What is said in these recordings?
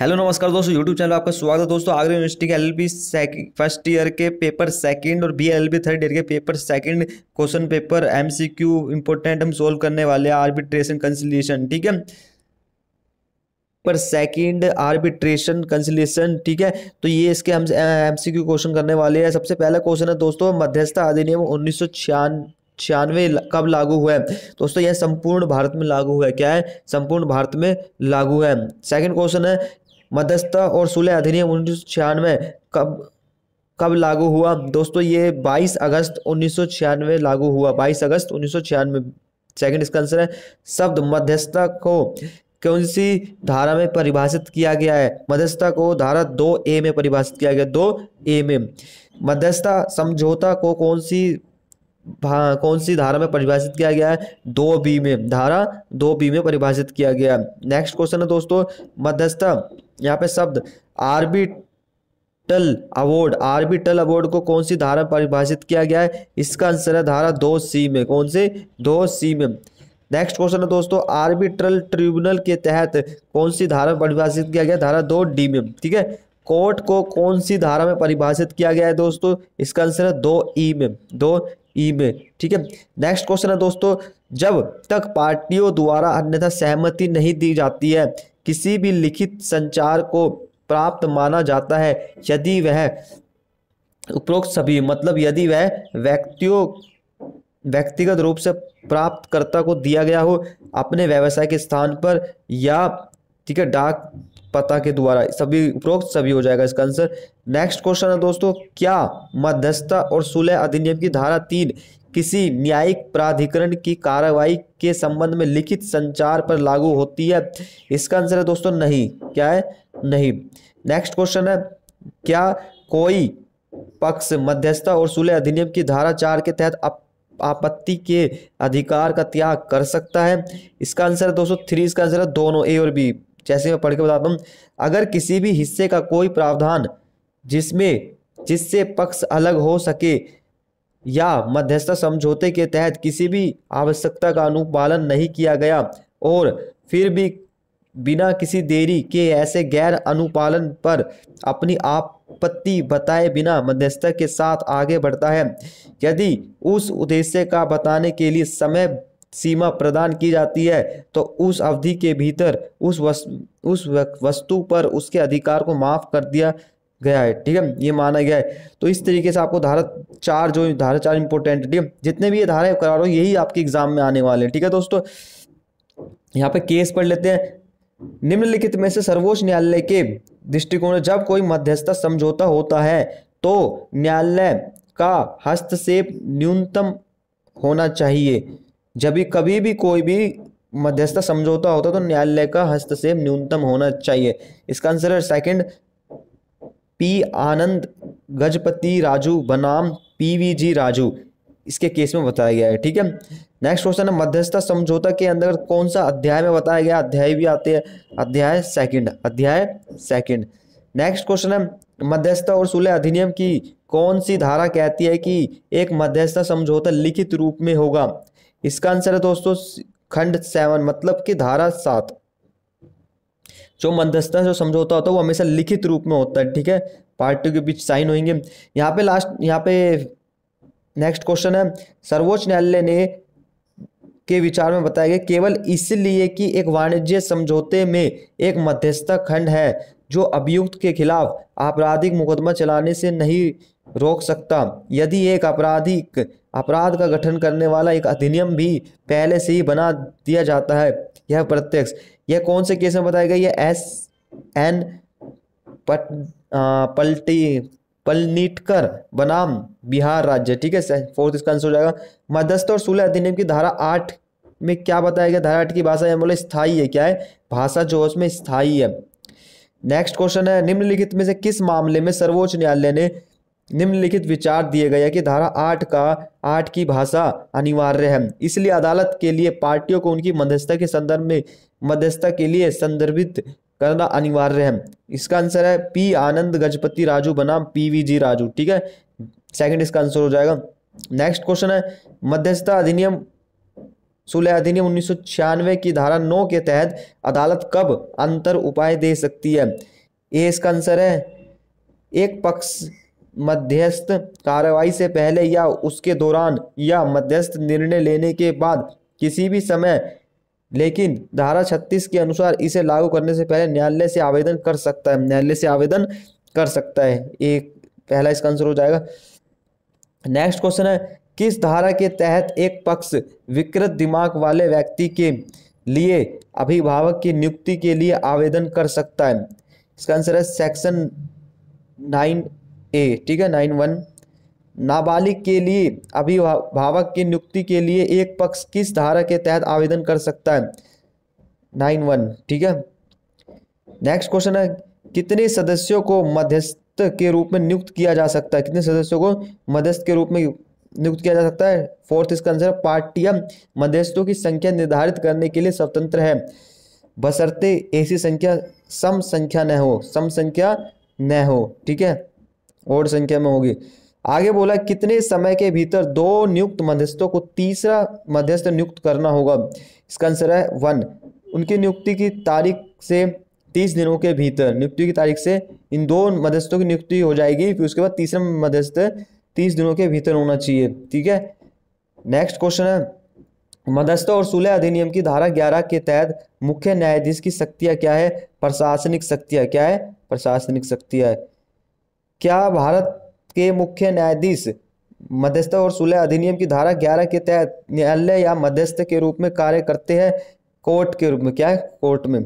hello नमस्कार दोस्तों YouTube channel आपका स्वागत है दोस्तों आगरा यूनिवर्सिटी के एलएलबी फर्स्ट ईयर के पेपर सेकंड और बी एलएलबी थर्ड ईयर के paper second question paper MCQ important हम सोल्व करने वाले हैं आर्बिट्रेशन कंसिलेशन ठीक है पर सेकंड आर्बिट्रेशन कंसिलेशन ठीक है तो ये इसके हम एमसीक्यू क्वेश्चन करने वाले हैं सबसे पहला क्वेश्चन है दोस्तों मध्यस्थ अधिनियम उन्नीस छियानवे कब लागू हुआ है दोस्तों यह संपूर्ण भारत में लागू हुआ है क्या है संपूर्ण भारत में लागू है सेकंड क्वेश्चन है मध्यस्थता और सुलह अधिनियम उन्नीस कब कब लागू हुआ दोस्तों ये 22 अगस्त उन्नीस लागू हुआ 22 अगस्त उन्नीस सेकंड इसका आंसर है शब्द मध्यस्थता को कौन सी धारा में परिभाषित किया गया है मध्यस्थता को धारा दो ए में परिभाषित किया गया दो ए में मध्यस्थता समझौता को कौन सी कौन सी धारा में परिभाषित किया गया है दो बी में धारा दो बी में परिभाषित किया गया है नेक्स्ट क्वेश्चन है दोस्तों मध्यस्थता यहाँ पे शब्द आरबी टल अवार्ड आर्बिटल अवार्ड को कौन सी धारा में परिभाषित किया गया है इसका आंसर है धारा दो सी में कौन से दो सी में नेक्स्ट क्वेश्चन है दोस्तों आर्बिट्रल ट्रिब्यूनल के तहत कौन सी धारा में परिभाषित किया गया धारा दो डी में ठीक है कोर्ट को कौन सी धारा में परिभाषित किया गया है दोस्तों इसका आंसर है दो ई में दो ईबे ठीक है नेक्स्ट क्वेश्चन है दोस्तों जब तक पार्टियों द्वारा अन्यथा सहमति नहीं दी जाती है किसी भी लिखित संचार को प्राप्त माना जाता है यदि वह उपरोक्त सभी मतलब यदि वह व्यक्तियों व्यक्तिगत रूप से प्राप्तकर्ता को दिया गया हो अपने व्यवसाय के स्थान पर या ठीक है डाक पता के द्वारा सभी उपरोक्त सभी हो जाएगा इसका आंसर नेक्स्ट क्वेश्चन है दोस्तों क्या मध्यस्थता और सुलह अधिनियम की धारा तीन किसी न्यायिक प्राधिकरण की कार्रवाई के संबंध में लिखित संचार पर लागू होती है इसका आंसर है दोस्तों नहीं क्या है नहीं नेक्स्ट क्वेश्चन है क्या कोई पक्ष मध्यस्थता और सुलह अधिनियम की धारा चार के तहत आपत्ति के अधिकार का त्याग कर सकता है इसका आंसर है दोस्तों थ्री इसका आंसर है दोनों ए और बी जैसे मैं पढ़ के बताता हूँ अगर किसी भी हिस्से का कोई प्रावधान जिसमें जिससे पक्ष अलग हो सके या मध्यस्थता समझौते के तहत किसी भी आवश्यकता का अनुपालन नहीं किया गया और फिर भी बिना किसी देरी के ऐसे गैर अनुपालन पर अपनी आपत्ति बताए बिना मध्यस्थता के साथ आगे बढ़ता है यदि उस उद्देश्य का बताने के लिए समय सीमा प्रदान की जाती है तो उस अवधि के भीतर उस वस्तु उस वस्तु पर उसके अधिकार को माफ़ कर दिया गया है ठीक है ये माना गया है तो इस तरीके से आपको धारा चार जो धारा चार इंपोर्टेंट ठीक है जितने भी ये धारा करा रहा यही आपके एग्जाम में आने वाले हैं ठीक है दोस्तों यहाँ पे केस पढ़ लेते हैं निम्नलिखित में से सर्वोच्च न्यायालय के दृष्टिकोण में जब कोई मध्यस्थता समझौता होता है तो न्यायालय का हस्तक्षेप न्यूनतम होना चाहिए जब भी कभी भी कोई भी मध्यस्थता समझौता होता तो न्यायालय का हस्तक्षेप न्यूनतम होना चाहिए इसका आंसर है सेकंड पी आनंद गजपति राजू बनाम पीवीजी राजू इसके केस में बताया गया है ठीक है नेक्स्ट क्वेश्चन है मध्यस्थता समझौता के अंदर कौन सा अध्याय में बताया गया अध्याय भी आते हैं अध्याय सेकंड अध्याय सेकंड नेक्स्ट क्वेश्चन है मध्यस्थता और सुलह अधिनियम की कौन सी धारा कहती है कि एक मध्यस्थता समझौता लिखित रूप में होगा इसका आंसर है दोस्तों खंड सेवन मतलब कि धारा सात जो मध्यस्थता जो समझौता होता है वो हमेशा लिखित रूप में होता है ठीक है पार्टियों के बीच साइन होंगे यहाँ पे लास्ट यहाँ पे नेक्स्ट क्वेश्चन है सर्वोच्च न्यायालय ने के विचार में बताया गया केवल इसलिए कि एक वाणिज्य समझौते में एक मध्यस्थता खंड है जो अभियुक्त के खिलाफ आपराधिक मुकदमा चलाने से नहीं रोक सकता यदि एक आपराधिक अपराध का गठन करने वाला एक अधिनियम भी पहले से ही बना दिया जाता है यह प्रत्यक्ष यह कौन से केस में बताया गया यह एस एन पट पल्टी पलनीटकर बनाम बिहार राज्य ठीक है फोर्थ इसका आंसर हो जाएगा मध्यस्थ और सुलह अधिनियम की धारा आठ में क्या बताया गया धारा आठ की भाषा बोले स्थायी है क्या है भाषा जो उसमें स्थायी है नेक्स्ट क्वेश्चन है निम्नलिखित में से किस मामले में सर्वोच्च न्यायालय ने निम्नलिखित विचार दिए गए कि धारा आठ का आठ की भाषा अनिवार्य है इसलिए अदालत के लिए पार्टियों को उनकी मध्यस्थता के संदर्भ में मध्यस्थता के लिए संदर्भित करना अनिवार्य है इसका आंसर है पी आनंद गजपति राजू बनाम पी वी जी राजू ठीक है सेकंड इसका आंसर हो जाएगा नेक्स्ट क्वेश्चन है मध्यस्थता अधिनियम सुलह अधिनियम उन्नीस की धारा नौ के तहत अदालत कब अंतर उपाय दे सकती है ए इसका आंसर है एक पक्ष मध्यस्थ कार्रवाई से पहले या उसके दौरान या मध्यस्थ निर्णय लेने के बाद किसी भी समय लेकिन धारा छत्तीस के अनुसार इसे लागू करने से पहले न्यायालय से आवेदन कर सकता है न्यायालय से आवेदन कर सकता है एक पहला इसका आंसर हो जाएगा नेक्स्ट क्वेश्चन है किस धारा के तहत एक पक्ष विकृत दिमाग वाले व्यक्ति के लिए अभिभावक की नियुक्ति के लिए आवेदन कर सकता है इसका आंसर है सेक्शन नाइन ए ठीक है नाइन वन नाबालिग के लिए अभिभावक की नियुक्ति के लिए एक पक्ष किस धारा के तहत आवेदन कर सकता है नाइन वन ठीक है नेक्स्ट क्वेश्चन है कितने सदस्यों को मध्यस्थ के रूप में नियुक्त किया जा सकता है कितने सदस्यों को मध्यस्थ के रूप में नियुक्त किया जा सकता है फोर्थ इसका आंसर पार्टियां मध्यस्थों की संख्या निर्धारित करने के लिए स्वतंत्र है बसरते ऐसी संख्या सम संख्या न हो सम संख्या न हो ठीक है और संख्या में होगी आगे बोला कितने समय के भीतर दो नियुक्त मध्यस्थों को तीसरा मध्यस्थ नियुक्त करना होगा इसका आंसर है वन उनकी नियुक्ति की तारीख से तीस दिनों के भीतर नियुक्ति की तारीख से इन दो मध्यस्थों की नियुक्ति हो जाएगी फिर उसके बाद तीसरा मध्यस्थ तीस दिनों के भीतर होना चाहिए ठीक है नेक्स्ट क्वेश्चन है मध्यस्थ और सुलह अधिनियम की धारा ग्यारह के तहत मुख्य न्यायाधीश की शक्तियाँ क्या है प्रशासनिक शक्तियाँ क्या है प्रशासनिक शक्तियाँ क्या भारत के मुख्य न्यायाधीश मध्यस्थता और सुलह अधिनियम की धारा ग्यारह के तहत न्यायालय या मध्यस्थ के रूप में कार्य करते हैं कोर्ट के रूप में क्या है कोर्ट में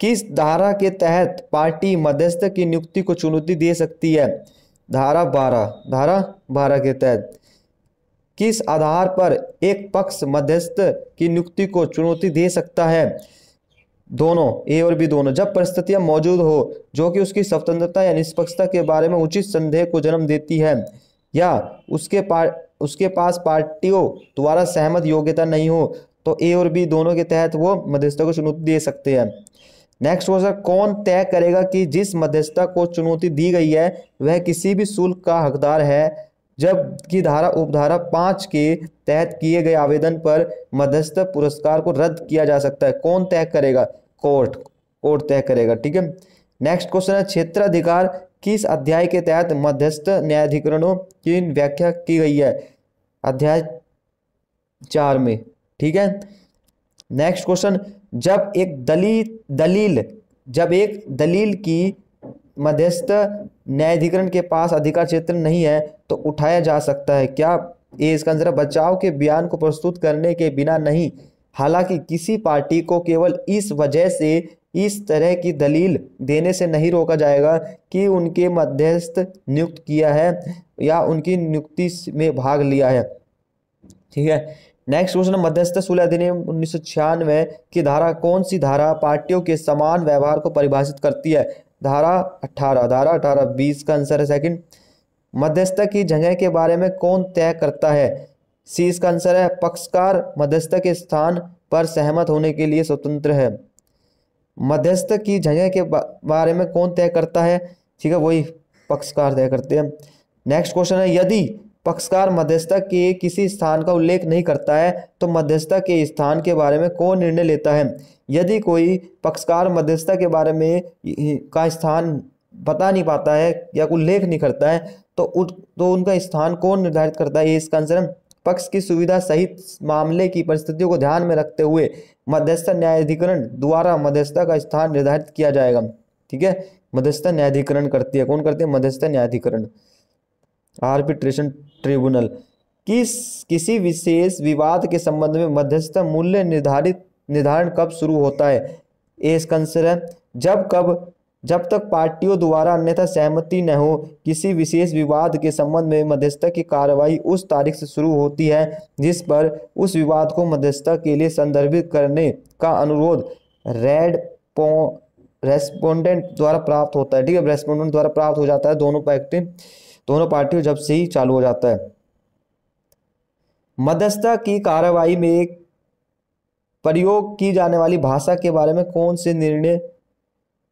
किस धारा के तहत पार्टी मध्यस्थ की नियुक्ति को चुनौती दे सकती है धारा बारह धारा बारह के तहत किस आधार पर एक पक्ष मध्यस्थ की नियुक्ति को चुनौती दे सकता है दोनों ए और बी दोनों जब परिस्थितियां मौजूद हो जो कि उसकी स्वतंत्रता या निष्पक्षता के बारे में उचित संदेह को जन्म देती है या उसके पार उसके पास पार्टियों द्वारा सहमत योग्यता नहीं हो तो ए और बी दोनों के तहत वो मध्यस्थता को चुनौती दे सकते हैं नेक्स्ट क्वेश्चन कौन तय करेगा कि जिस मध्यस्थता को चुनौती दी गई है वह किसी भी शुल्क का हकदार है जबकि धारा उपधारा पाँच के तहत किए गए आवेदन पर मध्यस्थ पुरस्कार को रद्द किया जा सकता है कौन तय करेगा कोर्ट कोर्ट तय करेगा ठीक है नेक्स्ट क्वेश्चन है क्षेत्राधिकार किस अध्याय के तहत मध्यस्थ न्यायाधिकरणों की व्याख्या की गई है अध्याय चार में ठीक है नेक्स्ट क्वेश्चन जब एक दलील दलील जब एक दलील की मध्यस्थ न्यायाधिकरण के पास अधिकार क्षेत्र नहीं है तो उठाया जा सकता है क्या ये इसका आंसर बचाव के बयान को प्रस्तुत करने के बिना नहीं हालांकि किसी पार्टी को केवल इस वजह से इस तरह की दलील देने से नहीं रोका जाएगा कि उनके मध्यस्थ नियुक्त किया है या उनकी नियुक्ति में भाग लिया है ठीक है नेक्स्ट क्वेश्चन मध्यस्थ सुलह अधिनियम उन्नीस की धारा कौन सी धारा पार्टियों के समान व्यवहार को परिभाषित करती है धारा अठारह धारा अठारह बीस का आंसर है सेकंड मध्यस्थक की जगह के बारे में कौन तय करता है सी इसका आंसर है पक्षकार मध्यस्थक के स्थान पर सहमत होने के लिए स्वतंत्र है मध्यस्थ की जगह के बारे में कौन तय करता है ठीक है वही पक्षकार तय करते हैं नेक्स्ट क्वेश्चन है यदि पक्षकार मध्यस्थता के किसी स्थान का उल्लेख नहीं करता है तो मध्यस्थता के स्थान के बारे में कौन निर्णय लेता है यदि कोई पक्षकार मध्यस्थता के बारे में का स्थान बता नहीं पाता है या उल्लेख नहीं करता है तो उन तो उनका स्थान कौन निर्धारित करता है इसका आंसर पक्ष की सुविधा सहित मामले की परिस्थितियों को ध्यान में रखते हुए मध्यस्थ न्यायाधिकरण द्वारा मध्यस्थता का स्थान निर्धारित किया जाएगा ठीक है मध्यस्थ न्यायाधिकरण करती है कौन करती है मध्यस्थ न्यायाधिकरण आर्बिट्रेशन ट्रिब्यूनल किस किसी विशेष विवाद के संबंध में मध्यस्थता मूल्य निर्धारित निर्धारण कब शुरू होता है एस इसका जब कब जब तक पार्टियों द्वारा अन्यथा सहमति न हो किसी विशेष विवाद के संबंध में मध्यस्थता की कार्रवाई उस तारीख से शुरू होती है जिस पर उस विवाद को मध्यस्थता के लिए संदर्भित करने का अनुरोध रेड पो रेस्पोंडेंट द्वारा प्राप्त होता है ठीक है रेस्पोंडेंट द्वारा प्राप्त हो जाता है दोनों पैक्टिंग दोनों पार्टियों जब से ही चालू हो जाता है मध्यस्थता की कार्रवाई में प्रयोग की जाने वाली भाषा के बारे में कौन से निर्णय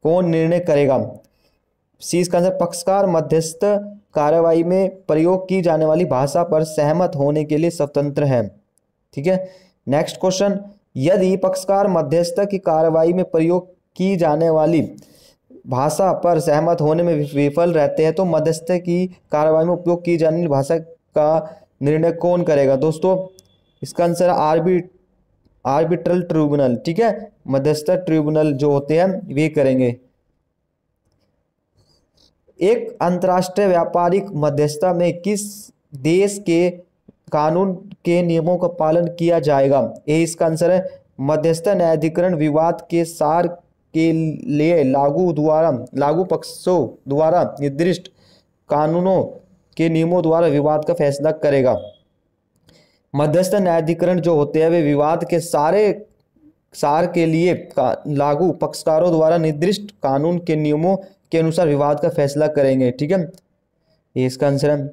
कौन निर्णय करेगा सी इसका आंसर पक्षकार मध्यस्थ कार्रवाई में प्रयोग की जाने वाली भाषा पर सहमत होने के लिए स्वतंत्र है ठीक है नेक्स्ट क्वेश्चन यदि पक्षकार मध्यस्थ की कार्रवाई में प्रयोग की जाने वाली भाषा पर सहमत होने में विफल रहते हैं तो मध्यस्थ की कार्रवाई में उपयोग की जाने भाषा का निर्णय कौन करेगा दोस्तों इसका आंसर आरबी आर्बिट्रल ट्रिब्यूनल ठीक है मध्यस्थ ट्रिब्यूनल जो होते हैं वे करेंगे एक अंतर्राष्ट्रीय व्यापारिक मध्यस्थता में किस देश के कानून के नियमों का पालन किया जाएगा यही इसका आंसर है मध्यस्थ न्यायाधिकरण विवाद के सार के लिए लागू द्वारा लागू पक्षों द्वारा निर्दिष्ट कानूनों के नियमों द्वारा विवाद का फैसला करेगा मध्यस्थ न्यायाधिकरण जो होते हैं वे विवाद के सारे सार के लिए लागू पक्षकारों द्वारा निर्दिष्ट कानून के नियमों के अनुसार विवाद का फैसला करेंगे ठीक है ये इसका आंसर है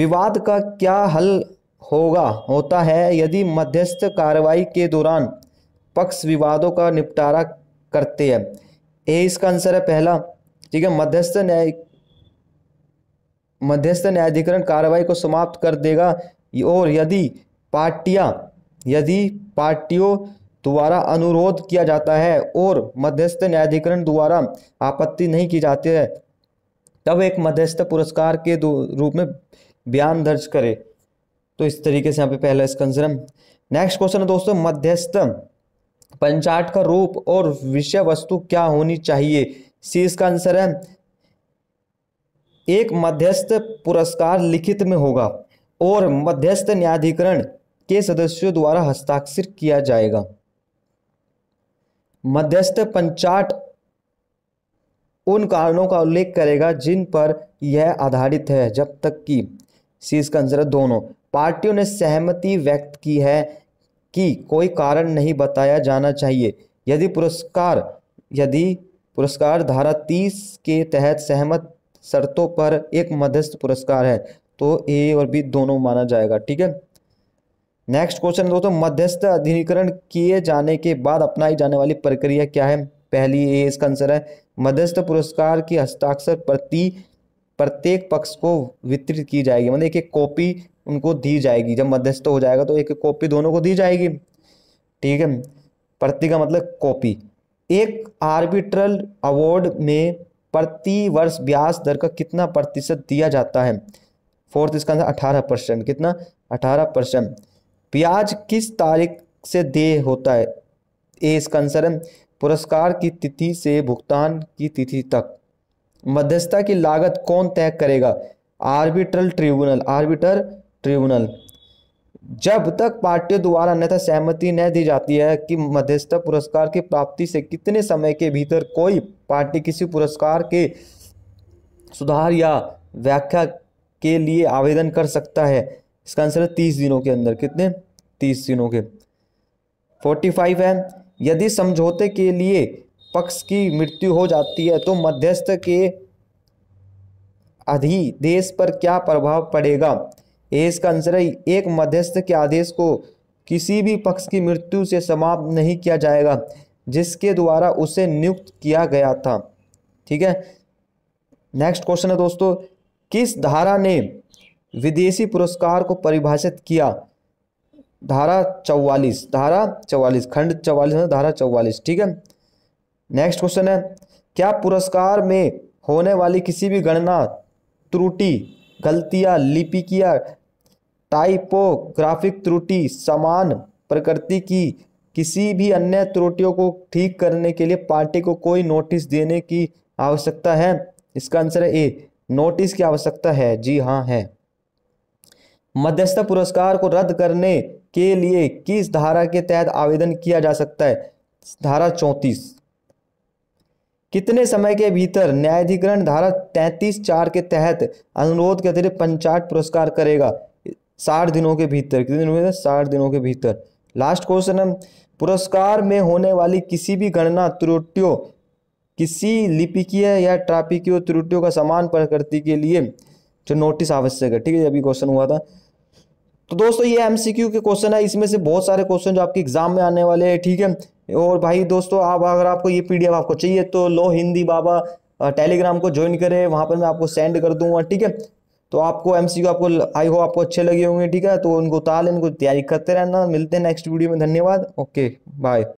विवाद का क्या हल होगा होता है यदि मध्यस्थ कार्रवाई के दौरान पक्ष विवादों का निपटारा करते हैं ए इसका आंसर है पहला ठीक है मध्यस्थ न्याय मध्यस्थ न्यायाधिकरण कार्रवाई को समाप्त कर देगा और यदि पार्टियां यदि पार्टियों द्वारा अनुरोध किया जाता है और मध्यस्थ न्यायाधिकरण द्वारा आपत्ति नहीं की जाती है तब एक मध्यस्थ पुरस्कार के रूप में बयान दर्ज करे तो इस तरीके से यहाँ पे पहला इसका आंसर है नेक्स्ट क्वेश्चन है दोस्तों मध्यस्थ पंचाट का रूप और विषय वस्तु क्या होनी चाहिए सी इसका आंसर है एक मध्यस्थ पुरस्कार लिखित में होगा और मध्यस्थ न्यायाधिकरण के सदस्यों द्वारा हस्ताक्षर किया जाएगा मध्यस्थ पंचाट उन कारणों का उल्लेख करेगा जिन पर यह आधारित है जब तक कि सी इसका आंसर दोनों पार्टियों ने सहमति व्यक्त की है कि कोई कारण नहीं बताया जाना चाहिए यदि पुरस्कार यदि पुरस्कार धारा तीस के तहत सहमत शर्तों पर एक मध्यस्थ पुरस्कार है तो ए और बी दोनों माना जाएगा ठीक है नेक्स्ट क्वेश्चन दोस्तों मध्यस्थ अधिकरण किए जाने के बाद अपनाई जाने वाली प्रक्रिया क्या है पहली ए इसका आंसर है मध्यस्थ पुरस्कार की हस्ताक्षर प्रति प्रत्येक पक्ष को वितरित की जाएगी मतलब एक एक कॉपी उनको दी जाएगी जब मध्यस्थ हो जाएगा तो एक एक कॉपी दोनों को दी जाएगी ठीक है प्रति का मतलब कॉपी एक आर्बिट्रल अवार्ड में प्रति वर्ष ब्याज दर का कितना प्रतिशत दिया जाता है फोर्थ इसका आंसर अठारह परसेंट कितना अठारह परसेंट ब्याज किस तारीख से दे होता है ए इसका आंसर है पुरस्कार की तिथि से भुगतान की तिथि तक मध्यस्थता की लागत कौन तय करेगा आर्बिट्रल ट्रिब्यूनल आर्बिटर ट्रिब्यूनल जब तक पार्टियों द्वारा अन्यथा सहमति न दी जाती है कि मध्यस्थता पुरस्कार की प्राप्ति से कितने समय के भीतर कोई पार्टी किसी पुरस्कार के सुधार या व्याख्या के लिए आवेदन कर सकता है इसका आंसर है तीस दिनों के अंदर कितने तीस दिनों के फोर्टी फाइव है यदि समझौते के लिए पक्ष की मृत्यु हो जाती है तो मध्यस्थ के अधिदेश पर क्या प्रभाव पड़ेगा इसका आंसर है एक मध्यस्थ के आदेश को किसी भी पक्ष की मृत्यु से समाप्त नहीं किया जाएगा जिसके द्वारा उसे नियुक्त किया गया था ठीक है नेक्स्ट क्वेश्चन है दोस्तों किस धारा ने विदेशी पुरस्कार को परिभाषित किया धारा चौवालीस धारा चौवालीस खंड चौवालीस धारा चौवालीस ठीक है नेक्स्ट क्वेश्चन है क्या पुरस्कार में होने वाली किसी भी गणना त्रुटि गलतियां लिपिकिया टाइपोग्राफिक त्रुटि समान प्रकृति की किसी भी अन्य त्रुटियों को ठीक करने के लिए पार्टी को कोई नोटिस देने की आवश्यकता है इसका आंसर है ए नोटिस की आवश्यकता है जी हाँ है मध्यस्थता पुरस्कार को रद्द करने के लिए किस धारा के तहत आवेदन किया जा सकता है धारा चौंतीस कितने समय के भीतर न्यायाधिकरण धारा तैतीस चार के तहत अनुरोध के अतिरिक्त पंचायत पुरस्कार करेगा साठ दिनों के भीतर कितने दिनों के साठ दिनों के भीतर लास्ट क्वेश्चन है पुरस्कार में होने वाली किसी भी गणना त्रुटियों किसी लिपिकीय या ट्रापिकीय त्रुटियों का समान प्रकृति के लिए जो नोटिस आवश्यक है ठीक है अभी क्वेश्चन हुआ था तो दोस्तों ये एमसीक्यू के क्वेश्चन है इसमें से बहुत सारे क्वेश्चन जो आपके एग्जाम में आने वाले हैं ठीक है और भाई दोस्तों आप अगर आपको ये पी आपको चाहिए तो लो हिंदी बाबा टेलीग्राम को ज्वाइन करें वहाँ पर मैं आपको सेंड कर दूंगा ठीक है तो आपको एम सी आपको आई हो आपको अच्छे लगे होंगे ठीक है तो उनको ताल इनको उनको तैयारी करते रहना मिलते हैं नेक्स्ट वीडियो में धन्यवाद ओके बाय